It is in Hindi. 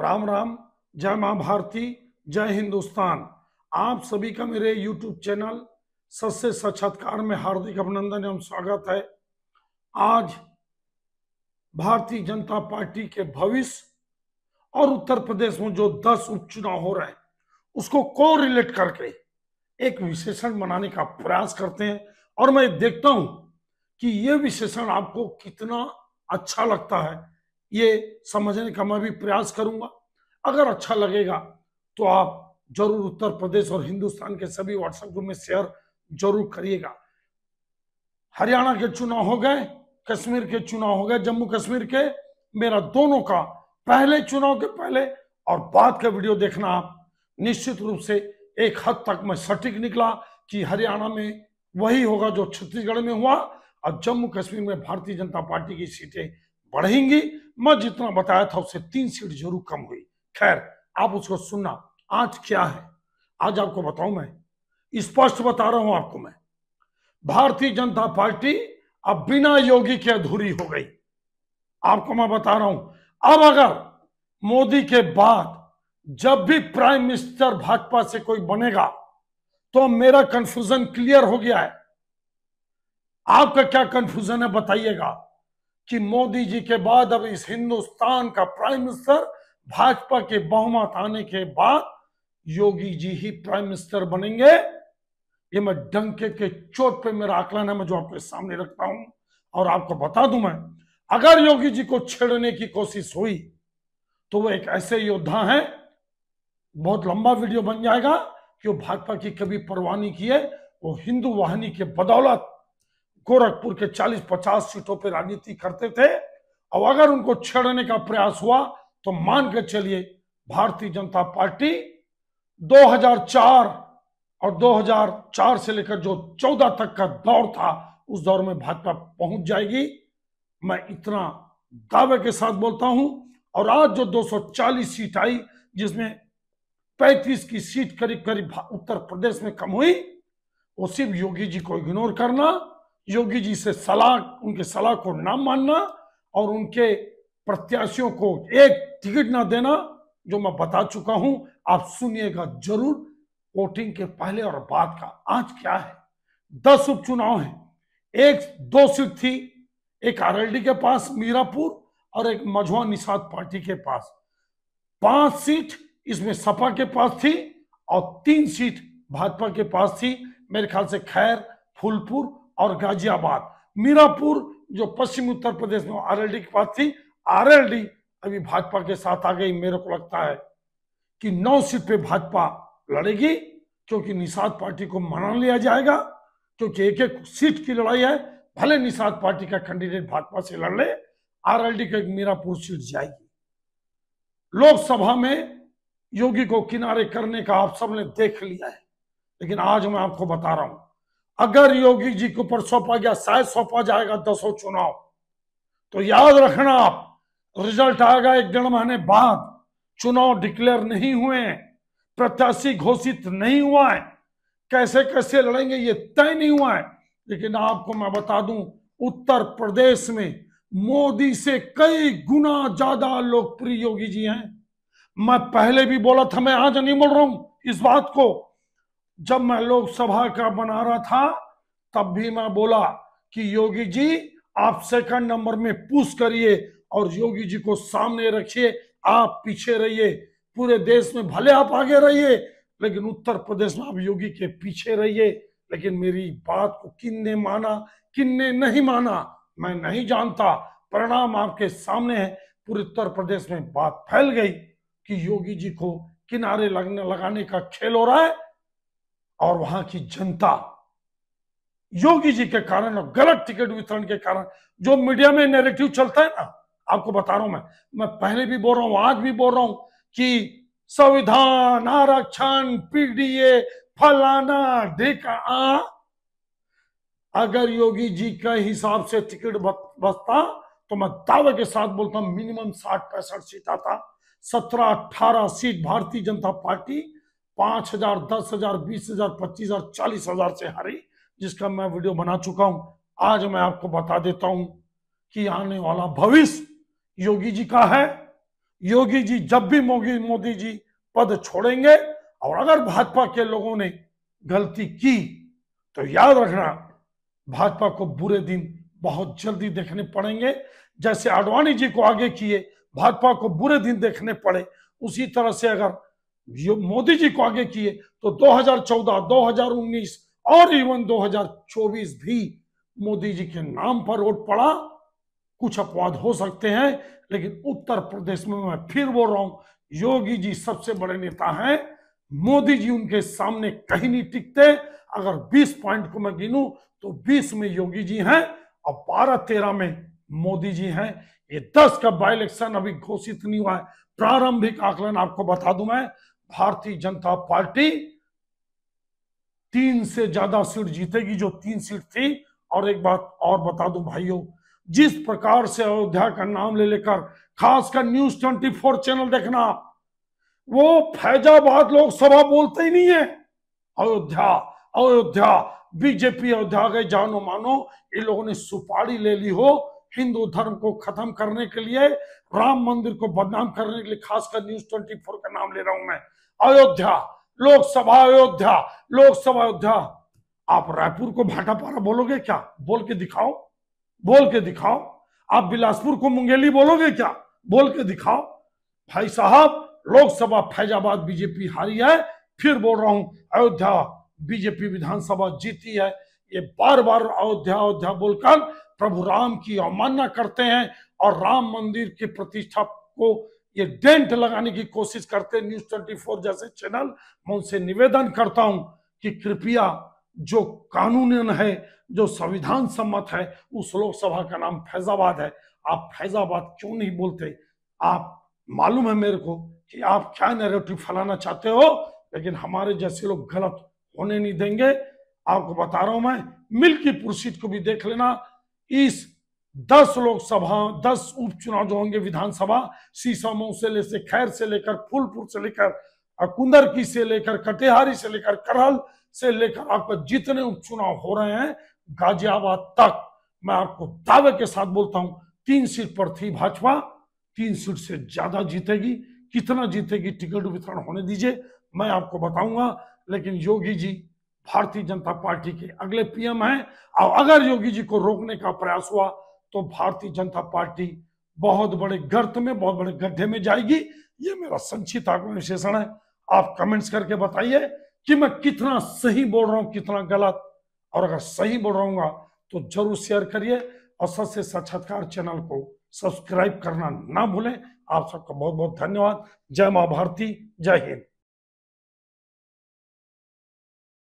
राम राम जय मां भारती जय हिंदुस्तान आप सभी का मेरे यूट्यूब चैनल सच से साक्षात्कार में हार्दिक अभिनंदन एवं स्वागत है आज भारतीय जनता पार्टी के भविष्य और उत्तर प्रदेश में जो दस उपचुनाव हो रहे हैं उसको को रिलेट करके एक विशेषण बनाने का प्रयास करते हैं और मैं देखता हूं कि ये विशेषण आपको कितना अच्छा लगता है ये समझने का मैं भी प्रयास करूंगा अगर अच्छा लगेगा तो आप जरूर उत्तर प्रदेश और हिंदुस्तान के सभी व्हाट्सएप ग्रुप में शेयर जरूर करिएगा हरियाणा के चुनाव हो गए कश्मीर के चुनाव हो गए जम्मू कश्मीर के मेरा दोनों का पहले चुनाव के पहले और बाद का वीडियो देखना आप निश्चित रूप से एक हद तक मैं सटीक निकला कि हरियाणा में वही होगा जो छत्तीसगढ़ में हुआ और जम्मू कश्मीर में भारतीय जनता पार्टी की सीटें बढ़ेंगे मैं जितना बताया था उससे तीन सीट जरूर कम हुई खैर आप उसको सुनना आज क्या है आज आपको बताऊ मैं स्पष्ट बता रहा हूं आपको मैं भारतीय जनता पार्टी अब बिना योगी के अधूरी हो गई आपको मैं बता रहा हूं अब अगर मोदी के बाद जब भी प्राइम मिनिस्टर भाजपा से कोई बनेगा तो मेरा कंफ्यूजन क्लियर हो गया है आपका क्या कंफ्यूजन है बताइएगा कि मोदी जी के बाद अब इस हिंदुस्तान का प्राइम मिनिस्टर भाजपा के बहुमत आने के बाद योगी जी ही प्राइम मिनिस्टर बनेंगे ये मैं डंके के चोट पे मेरा आकलन है मैं जो आपके सामने रखता हूं और आपको बता दू मैं अगर योगी जी को छेड़ने की कोशिश हुई तो वो एक ऐसे योद्धा हैं बहुत लंबा वीडियो बन जाएगा कि वो भाजपा की कभी परवाह नहीं किए वो हिंदू वाहिनी के बदौलत गोरखपुर के 40-50 सीटों पर राजनीति करते थे और अगर उनको छेड़ने का प्रयास हुआ तो मान के चलिए भारतीय जनता पार्टी 2004 और 2004 से लेकर जो 14 तक का दौर था उस दौर में भाजपा पहुंच जाएगी मैं इतना दावे के साथ बोलता हूं और आज जो 240 सीट आई जिसमें 35 की सीट करीब करीब उत्तर प्रदेश में कम हुई वो सिर्फ योगी जी को इग्नोर करना योगी जी से सलाह उनके सलाह को ना मानना और उनके प्रत्याशियों को एक टिकट ना देना जो मैं बता चुका हूं आप सुनिएगा जरूर वोटिंग के पहले और बाद का आज क्या है दस उपचुनाव है एक दो सीट थी एक आरएलडी के पास मीरापुर और एक मझुआ निषाद पार्टी के पास पांच सीट इसमें सपा के पास थी और तीन सीट भाजपा के पास थी मेरे ख्याल से खैर फूलपुर और गाजियाबाद मीरापुर जो पश्चिम उत्तर प्रदेश में आरएलडी के पास थी आरएलडी अभी भाजपा के साथ आ गई मेरे को लगता है कि नौ सीट पे भाजपा लड़ेगी क्योंकि निषाद पार्टी को मना लिया जाएगा क्योंकि एक एक सीट की लड़ाई है भले निषाद पार्टी का कैंडिडेट भाजपा से लड़ ले आरएलडी का एक मीरापुर सीट जाएगी लोकसभा में योगी को किनारे करने का आप सबने देख लिया है लेकिन आज मैं आपको बता रहा हूं अगर योगी जी के ऊपर सौंपा गया शायद सौंपा जाएगा दसों चुनाव तो याद रखना आप रिजल्ट आएगा एक डेढ़ महीने बाद चुनाव डिक्लेयर नहीं हुए प्रत्याशी घोषित नहीं हुआ है कैसे कैसे लड़ेंगे ये तय नहीं हुआ है लेकिन आपको मैं बता दूं उत्तर प्रदेश में मोदी से कई गुना ज्यादा लोकप्रिय योगी जी हैं मैं पहले भी बोला था मैं आज नहीं बोल रहा हूं इस बात को जब मैं लोकसभा का बना रहा था तब भी मैं बोला कि योगी जी आप सेकंड नंबर में पुश करिए और योगी जी को सामने रखिए आप पीछे रहिए पूरे देश में भले आप आगे रहिए लेकिन उत्तर प्रदेश में आप योगी के पीछे रहिए लेकिन मेरी बात को किन ने माना किन ने नहीं माना मैं नहीं जानता परिणाम आपके सामने है पूरे उत्तर प्रदेश में बात फैल गई कि योगी जी को किनारे लगने लगाने का खेल हो रहा है और वहां की जनता योगी जी के कारण और गलत टिकट वितरण के कारण जो मीडिया में नेरेटिव चलता है ना आपको बता रहा हूं मैं मैं पहले भी बोल रहा हूं आज भी बोल रहा हूं कि संविधान आरक्षण पीडीए फलाना देखा अगर योगी जी के हिसाब से टिकट बचता तो मैं दावे के साथ बोलता हूं मिनिमम साठ पैंसठ सीट आता सत्रह अठारह सीट भारतीय जनता पार्टी पांच हजार दस हजार बीस हजार पच्चीस हजार चालीस हजार से हारी जिसका मैं वीडियो बना चुका हूं आज मैं आपको बता देता हूं कि आने वाला भविष्य योगी जी का है योगी जी जब भी मोगी मोदी जी पद छोड़ेंगे और अगर भाजपा के लोगों ने गलती की तो याद रखना भाजपा को बुरे दिन बहुत जल्दी देखने पड़ेंगे जैसे आडवाणी जी को आगे किए भाजपा को बुरे दिन देखने पड़े उसी तरह से अगर मोदी जी को आगे किए तो 2014, 2019 और इवन 2024 भी मोदी जी के नाम पर वोट पड़ा कुछ अपवाद हो सकते हैं लेकिन उत्तर प्रदेश में मैं फिर बोल रहा हूं योगी जी सबसे बड़े नेता हैं मोदी जी उनके सामने कहीं नहीं टिकते अगर 20 पॉइंट को मैं गिनूं तो 20 में योगी जी हैं और बारह तेरह में मोदी जी हैं ये 10 का बाई इलेक्शन अभी घोषित नहीं हुआ है प्रारंभिक आकलन आपको बता दूं मैं भारतीय जनता पार्टी तीन से ज्यादा सीट जीतेगी जो तीन सीट थी और एक बात और बता दूं भाइयों जिस प्रकार से अयोध्या का नाम ले लेकर खासकर न्यूज 24 चैनल देखना वो फैजाबाद लोकसभा बोलते ही नहीं है अयोध्या अयोध्या बीजेपी अयोध्या गए जानो मानो इन लोगों ने सुपारी ले ली हो हिंदू धर्म को खत्म करने के लिए राम मंदिर को बदनाम करने के लिए खासकर न्यूज 24 का नाम ले रहा हूं मैं अयोध्या लोकसभा अयोध्या लोकसभा अयोध्या आप रायपुर को पारा बोलोगे क्या बोल के दिखाओ बोल के दिखाओ आप बिलासपुर को मुंगेली बोलोगे क्या बोल के दिखाओ भाई साहब लोकसभा फैजाबाद बीजेपी हारी है फिर बोल रहा हूं अयोध्या बीजेपी विधानसभा जीती है ये बार बार अयोध्या अयोध्या बोलकर प्रभु राम की अवमानना करते हैं और राम मंदिर की प्रतिष्ठा को ये डेंट लगाने की कोशिश करते न्यूज 24 जैसे चैनल मैं उनसे निवेदन करता हूं कि कृपया जो कानून है जो संविधान सम्मत है उस लोकसभा का नाम फैजाबाद है आप फैजाबाद क्यों नहीं बोलते आप मालूम है मेरे को कि आप क्या नैरेटिव फैलाना चाहते हो लेकिन हमारे जैसे लोग गलत होने नहीं देंगे आपको बता रहा हूं मैं मिल्कीपुर सीट को भी देख लेना इस दस लोकसभा दस उपचुनाव जो होंगे विधानसभा मऊ से ले से खैर से लेकर फूलपुर से लेकर कुंदरकी से लेकर कटिहारी से लेकर करहल से लेकर आपका जितने उपचुनाव हो रहे हैं गाजियाबाद तक मैं आपको दावे के साथ बोलता हूं तीन सीट पर थी भाजपा तीन सीट से ज्यादा जीतेगी कितना जीतेगी टिकट वितरण होने दीजिए मैं आपको बताऊंगा लेकिन योगी जी भारतीय जनता पार्टी के अगले पीएम हैं और अगर योगी जी को रोकने का प्रयास हुआ तो भारतीय जनता पार्टी बहुत बड़े गर्त में बहुत बड़े गड्ढे में जाएगी ये मेरा संक्षिप्त आगम विशेषण है आप कमेंट्स करके बताइए कि मैं कितना सही बोल रहा हूं कितना गलत और अगर सही बोल रहा हूँगा तो जरूर शेयर करिए और सबसे साक्षात्कार चैनल को सब्सक्राइब करना ना भूलें आप सबका बहुत बहुत धन्यवाद जय मां भारती जय हिंद